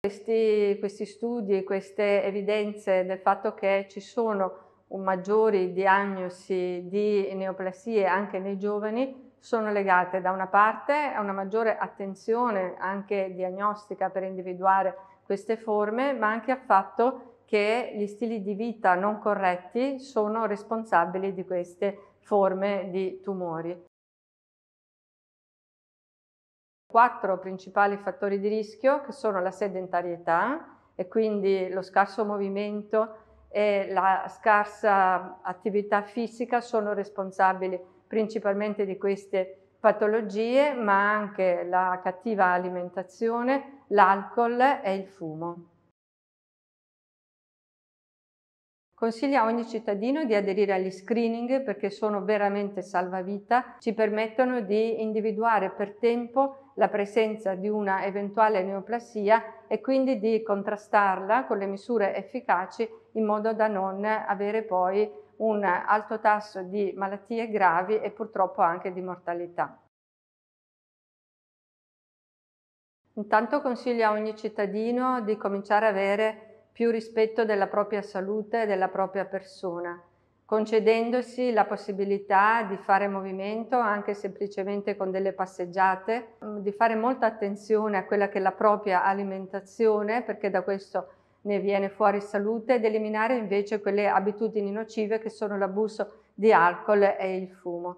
Questi, questi studi, queste evidenze del fatto che ci sono maggiori diagnosi di neoplasie anche nei giovani sono legate da una parte a una maggiore attenzione anche diagnostica per individuare queste forme, ma anche al fatto che gli stili di vita non corretti sono responsabili di queste forme di tumori quattro principali fattori di rischio che sono la sedentarietà e quindi lo scarso movimento e la scarsa attività fisica sono responsabili principalmente di queste patologie, ma anche la cattiva alimentazione, l'alcol e il fumo. Consiglia a ogni cittadino di aderire agli screening perché sono veramente salvavita, ci permettono di individuare per tempo la presenza di una eventuale neoplasia e quindi di contrastarla con le misure efficaci in modo da non avere poi un alto tasso di malattie gravi e purtroppo anche di mortalità. Intanto consiglio a ogni cittadino di cominciare ad avere più rispetto della propria salute e della propria persona, concedendosi la possibilità di fare movimento anche semplicemente con delle passeggiate, mm, di fare molta attenzione a quella che è la propria alimentazione, perché da questo ne viene fuori salute, ed eliminare invece quelle abitudini nocive che sono l'abuso di alcol e il fumo.